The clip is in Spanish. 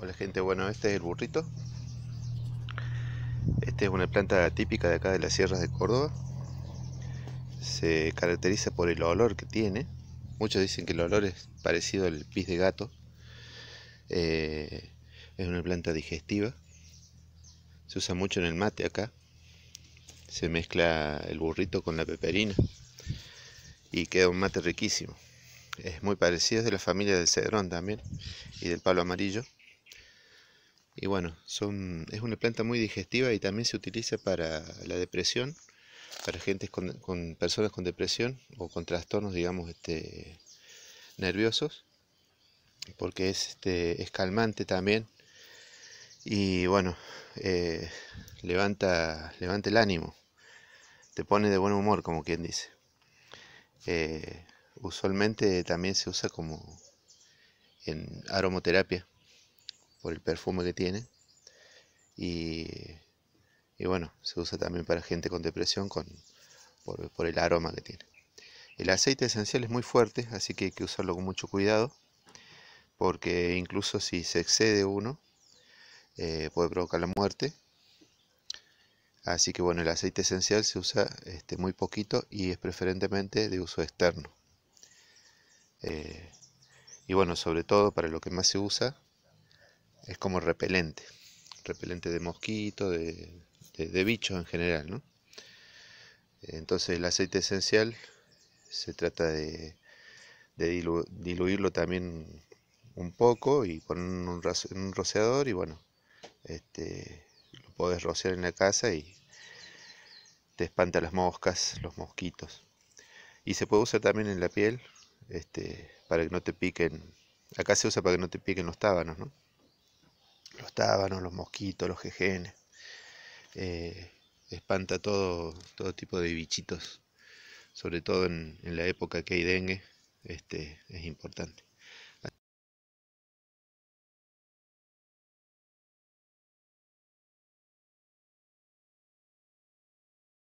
Hola gente, bueno este es el burrito Esta es una planta típica de acá de las sierras de Córdoba Se caracteriza por el olor que tiene Muchos dicen que el olor es parecido al pis de gato eh, Es una planta digestiva Se usa mucho en el mate acá Se mezcla el burrito con la peperina Y queda un mate riquísimo es muy parecido, es de la familia del cedrón también y del palo amarillo. Y bueno, son, es una planta muy digestiva y también se utiliza para la depresión, para gente con, personas con depresión o con trastornos, digamos, este, nerviosos, porque es, este, calmante también y bueno, eh, levanta, el ánimo, te pone de buen humor, como quien dice. Eh, usualmente también se usa como en aromoterapia por el perfume que tiene. Y, bueno, se usa también para gente con depresión con, por, el aroma que tiene. El aceite esencial es muy fuerte, así que hay que usarlo con mucho cuidado, porque incluso si se excede uno, eh, puede provocar la muerte. Así que bueno, el aceite esencial se usa este, muy poquito y es preferentemente de uso externo. Eh, y bueno, sobre todo para lo que más se usa es como repelente, repelente de mosquitos, de, bichos en general, ¿no? Entonces el aceite esencial se trata de, diluirlo también un poco y poner en un rociador y bueno, este, lo podés rociar en la casa y te espanta las moscas, los mosquitos. Y se puede usar también en la piel este, para que no te piquen. Acá se usa para que no te piquen los tábanos, ¿no? los mosquitos, los jejenes. Eh, espanta todo, todo tipo de bichitos, sobre todo en, en la época que hay dengue, este, es importante.